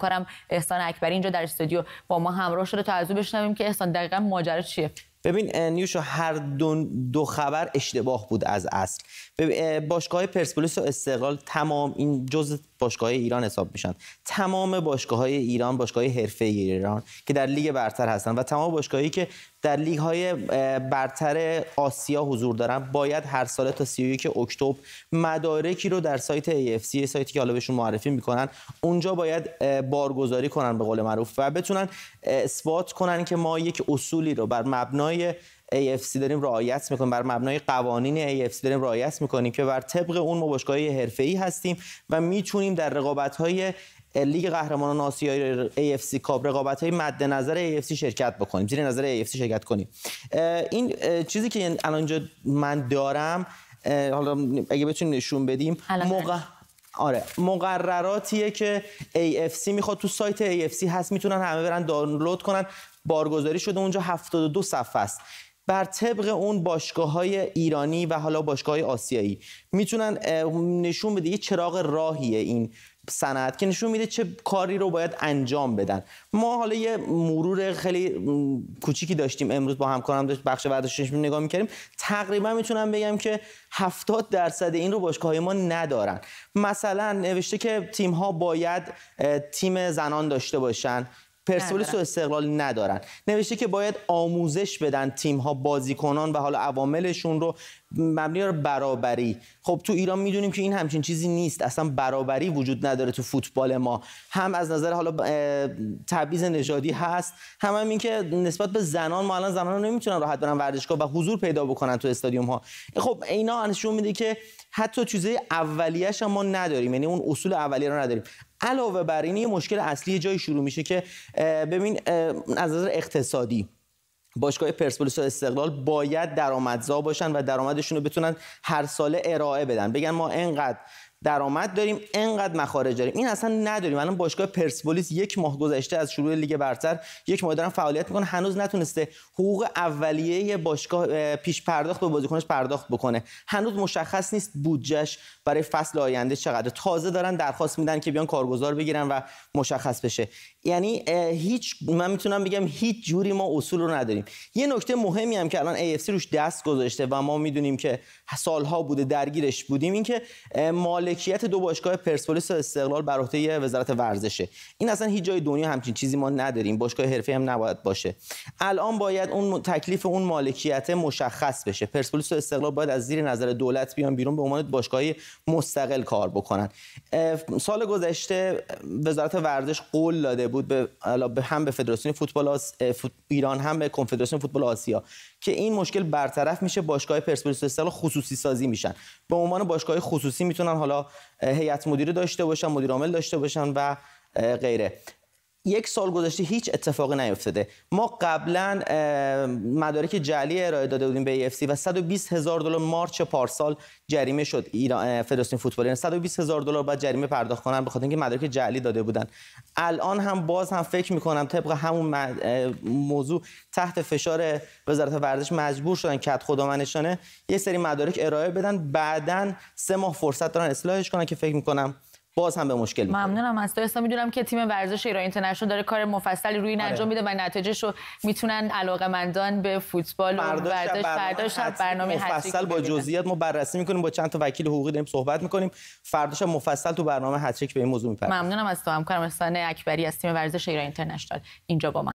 میکنم احسان اکبری اینجا در استودیو با ما همراه شده تا از او بشنویم که احسان دقیقا ماجرا چیه ببین نیوشو هر دو, دو خبر اشتباه بود از اصل باشگاه پرسپولیس و استقلال تمام این جزء باشگاه ایران حساب میشن تمام باشگاه های ایران باشگاه حرفه ایران که در لیگ برتر هستن و تمام باشگاهی که در لیگ های برتر آسیا حضور دارن باید هر ساله تا 31 اکتبر مدارکی رو در سایت AFC سایتی که حالا بهشون معرفی میکنن اونجا باید بارگذاری کنن به قول معروف و بتونن اثبات کنن که ما یک اصولی رو بر مبنای AFC داریم رعایت میکنیم بر مبنای قوانین AFC داریم رعایت میکنیم که بر طبق اون ما باشگاه ای هستیم و میتونیم در رقابت های لیگ قهرمانان آسیا AFC کاپ رقابت های مد نظر AFC شرکت بکنیم زیر نظر AFC شرکت کنیم این چیزی که یعنی الان اینجا من دارم حالا اگه بتونیم نشون بدیم موقع آره مقرراتیه که AFC میخواد تو سایت AFC هست میتونن همه برن دانلود کنن بارگذاری شده اونجا 72 صفحه است بر طبق اون باشگاه های ایرانی و حالا باشگاه آسیایی میتونن نشون بده یه چراغ راهیه این سند که نشون میده چه کاری رو باید انجام بدن ما حالا یه مرور خیلی کوچیکی داشتیم امروز با همکارم داشت بخش ورزش نگاه میکردیم تقریبا میتونم بگم که 70 درصد این رو باشگاه ما ندارن مثلا نوشته که تیم ها باید تیم زنان داشته باشن پرسپولیس و استقلال ندارن نوشته که باید آموزش بدن تیم ها بازیکنان و حالا عواملشون رو مبنی بر برابری خب تو ایران میدونیم که این همچین چیزی نیست اصلا برابری وجود نداره تو فوتبال ما هم از نظر حالا تبعیض نژادی هست هم, هم اینکه نسبت به زنان ما الان زنان نمیتونن راحت برن ورزشگاه و حضور پیدا بکنن تو استادیوم ها خب اینا نشون میده که حتی چیزای اولیه‌اش ما نداریم یعنی اون اصول اولیه رو نداریم علاوه بر این یه مشکل اصلی جایی شروع میشه که ببین از نظر اقتصادی باشگاه پرسپولیس و استقلال باید درآمدزا باشن و درآمدشون رو بتونن هر ساله ارائه بدن بگن ما انقدر درآمد داریم انقدر مخارج داریم این اصلا نداریم الان باشگاه پرسپولیس یک ماه گذشته از شروع لیگ برتر یک ماه دارن فعالیت میکنه هنوز نتونسته حقوق اولیه باشگاه پیش پرداخت به بازیکنش پرداخت بکنه هنوز مشخص نیست بودجش برای فصل آینده چقدر تازه دارن درخواست میدن که بیان کارگزار بگیرن و مشخص بشه یعنی هیچ من میتونم بگم هیچ جوری ما اصول رو نداریم یه نکته مهمی هم که الان AFC روش دست گذاشته و ما میدونیم که سالها بوده درگیرش بودیم اینکه مال مالکیت دو باشگاه پرسپولیس و استقلال بر عهده وزارت ورزشه این اصلا هیچ جای دنیا همچین چیزی ما نداریم باشگاه حرفه هم نباید باشه الان باید اون تکلیف اون مالکیت مشخص بشه پرسپولیس و استقلال باید از زیر نظر دولت بیان بیرون به عنوان باشگاهی مستقل کار بکنن سال گذشته وزارت ورزش قول داده بود به هم به فدراسیون فوتبال آس... ایران هم به کنفدراسیون فوتبال آسیا که این مشکل برطرف میشه باشگاه پرسپولیس و استقلال خصوصی سازی میشن به عنوان باشگاه خصوصی میتونن حالا هیئت مدیره داشته باشن مدیر عامل داشته باشن و غیره یک سال گذشته هیچ اتفاقی نیفتاده ما قبلا مدارک جعلی ارائه داده بودیم به سی و 120 هزار دلار مارچ پارسال جریمه شد ایران فدراسیون فوتبال 120 یعنی هزار دلار باید جریمه پرداخت کنن بخاطر اینکه مدارک جعلی داده بودن الان هم باز هم فکر میکنم طبق همون موضوع تحت فشار وزارت ورزش مجبور شدن کت خدامنشانه یه سری مدارک ارائه بدن بعدن سه ماه فرصت دارن اصلاحش کنن که فکر میکنم باز هم به مشکل میخوره ممنونم از تو میدونم که تیم ورزش ایران اینترنشنال داره کار مفصلی روی این آره. انجام میده و نتیجهش رو میتونن علاقمندان به فوتبال و ورزش فردا شب برنامه مفصل با جزئیات ما بررسی میکنیم با چند تا وکیل حقوقی داریم صحبت میکنیم فردا شب مفصل تو برنامه هتریک به این موضوع میپردازیم ممنونم از تو همکارم رسانه اکبری از تیم ورزش ایران اینترنشنال اینجا با من